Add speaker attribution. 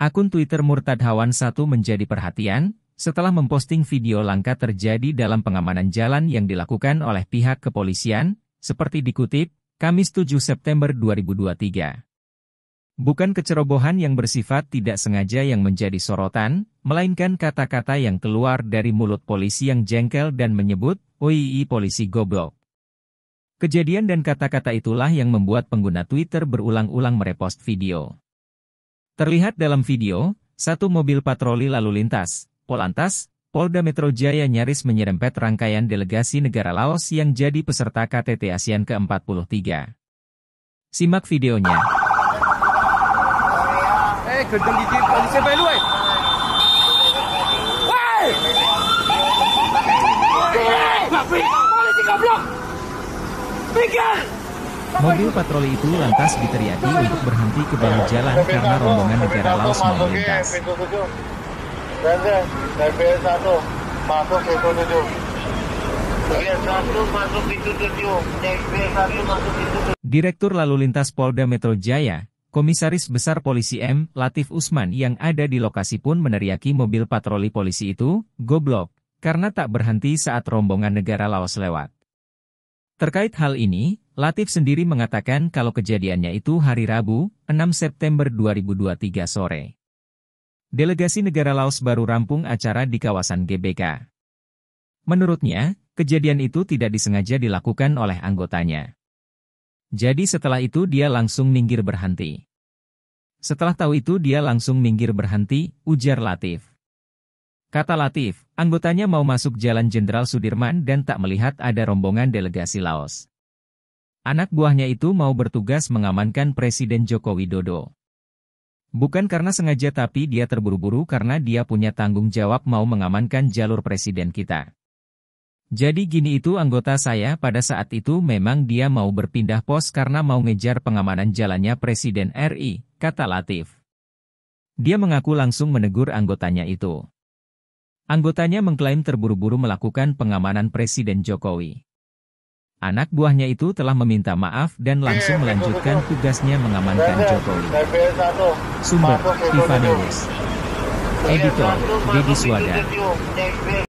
Speaker 1: Akun Twitter Murtad Hawan 1 menjadi perhatian, setelah memposting video langkah terjadi dalam pengamanan jalan yang dilakukan oleh pihak kepolisian, seperti dikutip, Kamis 7 September 2023. Bukan kecerobohan yang bersifat tidak sengaja yang menjadi sorotan, melainkan kata-kata yang keluar dari mulut polisi yang jengkel dan menyebut, OII polisi goblok. Kejadian dan kata-kata itulah yang membuat pengguna Twitter berulang-ulang merepost video. Terlihat dalam video, satu mobil patroli lalu lintas, Polantas, Polda Metro Jaya nyaris menyerempet rangkaian delegasi negara Laos yang jadi peserta KTT ASEAN ke-43. Simak videonya. Hey, eh, Mobil patroli itu lantas diteriaki untuk berhenti ke bawah jalan karena rombongan negara Laos melintas. Direktur Lalu Lintas Polda Metro Jaya, Komisaris Besar Polisi M. Latif Usman yang ada di lokasi pun meneriaki mobil patroli polisi itu, goblok, karena tak berhenti saat rombongan negara Laos lewat. Terkait hal ini, Latif sendiri mengatakan kalau kejadiannya itu hari Rabu, 6 September 2023 sore. Delegasi negara Laos baru rampung acara di kawasan GBK. Menurutnya, kejadian itu tidak disengaja dilakukan oleh anggotanya. Jadi setelah itu dia langsung minggir berhenti. Setelah tahu itu dia langsung minggir berhenti, ujar Latif. Kata Latif, anggotanya mau masuk Jalan Jenderal Sudirman dan tak melihat ada rombongan delegasi Laos. Anak buahnya itu mau bertugas mengamankan Presiden Joko Widodo. Bukan karena sengaja tapi dia terburu-buru karena dia punya tanggung jawab mau mengamankan jalur presiden kita. Jadi gini itu anggota saya pada saat itu memang dia mau berpindah pos karena mau ngejar pengamanan jalannya Presiden RI, kata Latif. Dia mengaku langsung menegur anggotanya itu. Anggotanya mengklaim terburu-buru melakukan pengamanan Presiden Jokowi. Anak buahnya itu telah meminta maaf dan langsung melanjutkan tugasnya mengamankan Jokowi. Sumber, Tiffany Editor, Deddy Suwada.